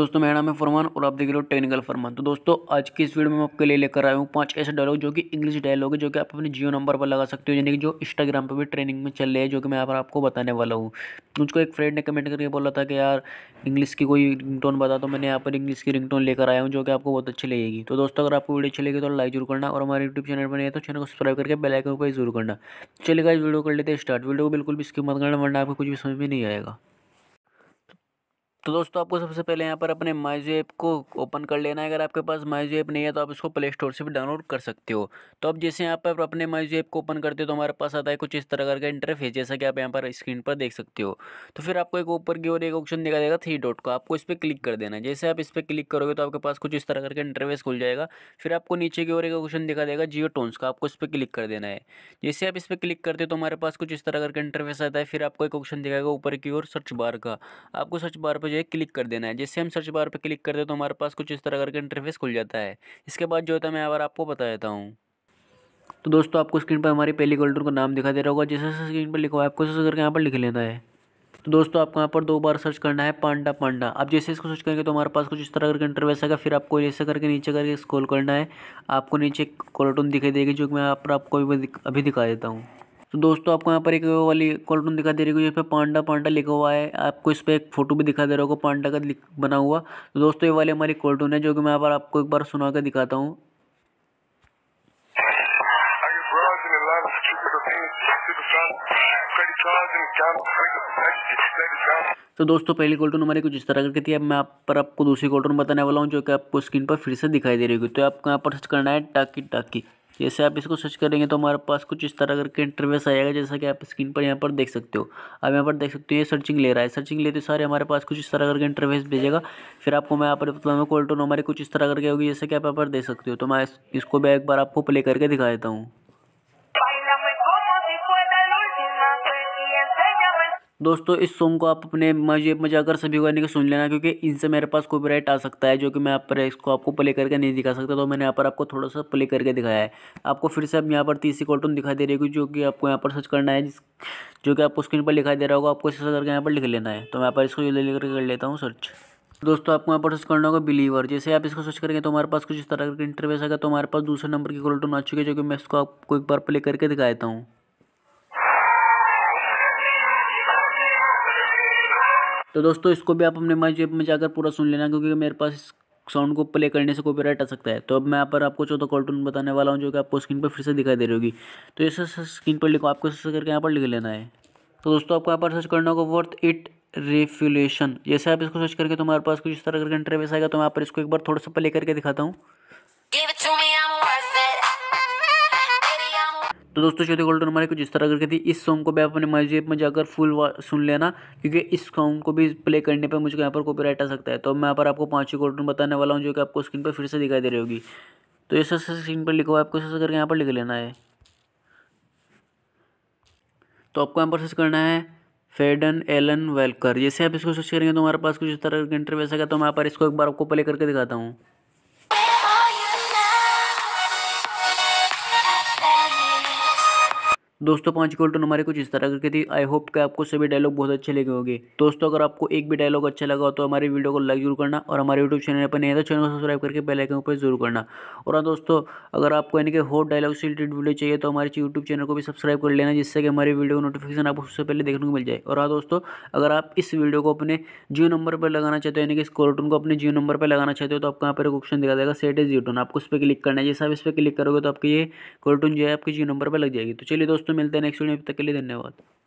दोस्तों मेरा नाम है फरमान और आप देख रहे हो टेक्निकल फरमान तो दोस्तों आज की इस वीडियो में मैं आपके लिए लेकर आया हूँ पांच ऐसे डायलॉग जो कि इंग्लिश डायलॉग है जो कि आप अपने जियो नंबर पर लगा सकते हो यानी कि जो इंस्टाग्राम पर भी ट्रेनिंग में चल रहे हैं जो कि मैं यहाँ पर आपको बताने वाला हूँ मुझको एक फ्रेंड ने कमेंट करके बोला था कि यार इंग्लिश की कोई टोन बता तो मैंने यहाँ पर इंग्लिश की रिंगटोन लेकर आया हूँ जो कि आपको बहुत अच्छी लगेगी तो दोस्तों अगर आपको वीडियो अच्छी लगी तो लाइक जरूर करना और हमारे यूट्यूब चैनल पर नहीं है तो चैनल को सब्सक्राइब करके बेलाइकन को जरूर करना चलेगा इस वीडियो कर लेते हैं स्टार्ट वीडियो को बिल्कुल भी इसकी मत करना वरना आपको कुछ भी समझ में नहीं आएगा तो दोस्तों आपको सबसे पहले यहाँ पर अपने माइजो ऐप को ओपन कर लेना है अगर आपके पास माइजो ऐप नहीं है तो आप इसको प्ले स्टोर से भी डाउनलोड कर सकते हो तो अब जैसे यहाँ पर अपने माइजो ऐप को ओपन करते हो तो हमारे पास आता है कुछ इस तरह का इंटरफेस जैसा कि आप यहाँ पर स्क्रीन पर देख सकते हो तो फिर आपको एक ऊपर की ओर एक ऑप्शन दिखा देगा थ्री डॉट का आपको इस पर क्लिक कर देना जैसे आप इस पर क्लिक करोगे तो आपके पास कुछ इस तरह का इंटरफेस खुल जाएगा फिर आपको नीचे की ओर एक ऑप्शन दिखा देगा जियो टोन्स का आपको इस पर क्लिक कर देना है जैसे आप इस पर क्लिक करते हो तो हमारे पास कुछ इस तरह का इंटरफेस आता है फिर आपको एक ऑप्शन दिखाएगा ऊपर की ओर सर्च बार का आपको सर्च बार पर जो है क्लिक कर देना है जैसे हम सर्च बार पर क्लिक करते हैं तो हमारे पास कुछ इस तरह करके इंटरफेस खुल जाता है इसके बाद जो होता है मैं अगर आपको बता देता हूँ तो दोस्तों आपको स्क्रीन पर हमारी पहली गोल्डन का नाम दिखा दे रहा होगा जैसे स्क्रीन पर लिखा हुआ है आपको सर्च करके यहाँ पर लिख लेना है तो दोस्तों आपको यहाँ पर दो बार सर्च करना है पांडा पांडा आप जैसे इसको सर्च करेंगे तो हमारे पास कुछ इस तरह करके इंटरवेस आएगा फिर आपको ऐसे करके नीचे करके स्क्रॉल करना है आपको नीचे कॉलटून दिखाई देगी जो कि मैं यहाँ पर आपको अभी दिखा देता हूँ तो दोस्तों आपको यहाँ पर एक वाली कॉल्टून दिखा दे रही होगी पर पांडा पांडा लिखा हुआ है आपको इस पर एक फोटो भी दिखा दे रहा होगा पांडा का बना हुआ तो दोस्तों ये वाली हमारी कॉल्टून है जो कि मैं यहाँ पर आपको एक बार सुना कर दिखाता हूँ तो दोस्तों पहली कॉल्टून हमारी कुछ इस तरह करके थी अब मैं आप पर आपको दूसरी कॉल्टून बताने वाला हूँ जो कि आपको स्क्रीन पर फिर से दिखाई दे रही होगी तो आपको यहाँ पर सर्च करना है टाकी टाकी जैसे आप इसको सर्च करेंगे तो हमारे पास कुछ इस तरह करके इंटरवेस आएगा जैसा कि आप स्क्रीन पर यहाँ पर देख सकते हो आप यहाँ पर देख सकते हो ये सर्चिंग ले रहा है सर्चिंग लेते सारे हमारे पास कुछ इस तरह करके इंटरवेस भेजेगा फिर आपको मैं यहाँ पर बताऊँगा कोल्टोन हमारे कुछ इस तरह करके होगी जैसे कि आप यहाँ पर देख सकते हो तो मैं इसको मैं एक बार आपको प्ले करके दिखा देता हूँ दोस्तों इस सॉन्ग को आप अपने मजे मजा कर सभी गाने को सुन लेना क्योंकि इनसे मेरे पास कॉपीराइट आ सकता है जो कि मैं यहाँ पर इसको आपको प्ले करके नहीं दिखा सकता तो मैंने यहाँ पर आपको थोड़ा सा प्ले करके दिखाया है आपको फिर से अब यहाँ पर तीसरी कॉटून दिखाई दे रही होगी जो कि आपको यहाँ पर सर्च करना है जो कि आपको स्क्रीन पर लिखाई दे रहा होगा आपको सर्च करके यहाँ पर लिख लेना है तो मैं यहाँ पर इसको जल्दी करके कर लेता हूँ सर्च दोस्तों आपको यहाँ पर सर्च करना होगा बिलीवर जैसे आप इसको सर्च करेंगे तो हमारे पास कुछ इस तरह का इंटरव्यू आएगा तो हमारे पास दूसरे नंबर की कॉलटून आ चुकी है जो कि मैं इसको आपको एक बार प्ले करके दिखा देता हूँ तो दोस्तों इसको भी आप अपने माई में जाकर पूरा सुन लेना क्योंकि मेरे पास साउंड को प्ले करने से कॉपीराइट आ सकता है तो अब मैं यहाँ पर आपको चौथा कार्टून बताने वाला हूँ जो कि आपको स्क्रीन पर फिर से दिखाई दे रही होगी तो इसे स्क्रीन पर लिखो आपको सर्च करके यहाँ पर लिख लेना है तो दोस्तों आपको यहाँ पर सर्च करना होगा वर्थ इट रिफ्यूलेशन जैसे आप इसको सर्च करके तुम्हारे पास कुछ इस तरह करके इंटरव्यूस आएगा तो मैं यहाँ पर इसको एक बार थोड़ा सा प्ले करके दिखाता हूँ तो दोस्तों चौथे गोल्डन हमारे कुछ इस तरह करके थी इस सॉन्ग को भी आप अपने मर्जी में जाकर फुल सुन लेना क्योंकि इस सॉन्ग को भी प्ले करने पर मुझे यहाँ पर राइट आ सकता है तो मैं यहाँ पर आपको पाँच ही गोल्डन बताने वाला हूँ जो कि आपको स्क्रीन पर फिर से दिखाई दे रही होगी तो ये सबसे स्क्रीन पर लिखो आपको सबसे करके यहाँ पर लिख लेना है तो आपको यहाँ पर सर्च करना है फेडन एलन वेलकर जैसे आप इसको सर्च करेंगे तो हमारे पास कुछ इस तरह का इंटरव्यूस आएगा तो मैं यहाँ पर इसको एक बार आपको प्ले करके दिखाता हूँ दोस्तों पांच की टोन तो हमारे कुछ इस तरह करके थी आई होप कि आपको सभी डायलॉग बहुत अच्छे लगे होंगे दोस्तों अगर आपको एक भी डायलॉग अच्छा लगा हो तो हमारे वीडियो को लाइक जरूर करना और हमारे यूट्यूब चैनल पर नहीं तो चैनल को सब्सक्राइब करके बेल आइकन पर जरूर करना और हाँ दोस्तों अगर आपको यानी कि होट डायलॉग से रिलेटेड वीडियो चाहिए तो हमारे यूट्यूब चैनल को भी सब्सक्राइब कर लेना जिससे कि हमारी वीडियो को नोटिफिकेशन आपको सबसे पहले देखने को मिल जाए और हाँ दोस्तों अगर आप इस वीडियो को अपने जियो नंबर पर लगाना चाहते हो यानी कि इस कॉलटून को अपने जियो नंबर पर लगाना चाहते हो तो आपको यहाँ पर एक ऑप्शन दिखा देगा सेट इज जियो टोन आपको उस पर क्लिक करना है जैसे आप इस पर क्लिक करोगे तो आपकी ये कॉलटून जो है आपके जियो नंबर पर लग जाएगी तो चलिए दोस्तों दोस्तों मिलते हैं नेक्स्ट वीडियो में तक के लिए धन्यवाद